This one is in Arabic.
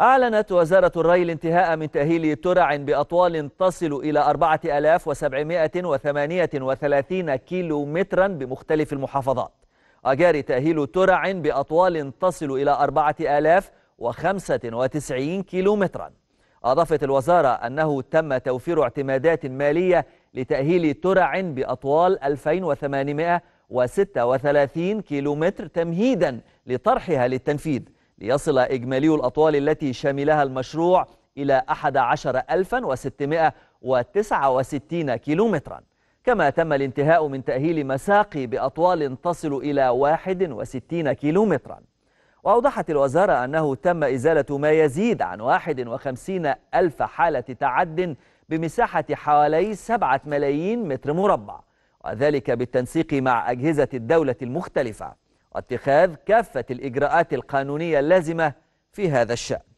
أعلنت وزارة الري الانتهاء من تأهيل ترع بأطوال تصل إلى 4738 كيلو مترا بمختلف المحافظات أجاري تأهيل ترع بأطوال تصل إلى 4095 كيلو مترا أضافت الوزارة أنه تم توفير اعتمادات مالية لتأهيل ترع بأطوال 2836 كيلو متر تمهيدا لطرحها للتنفيذ ليصل إجمالي الأطوال التي شملها المشروع إلى 11669 كيلومترا كما تم الانتهاء من تأهيل مساقي بأطوال تصل إلى 61 كيلومترا وأوضحت الوزارة أنه تم إزالة ما يزيد عن 51 ألف حالة تعد بمساحة حوالي 7 ملايين متر مربع وذلك بالتنسيق مع أجهزة الدولة المختلفة واتخاذ كافة الإجراءات القانونية اللازمة في هذا الشأن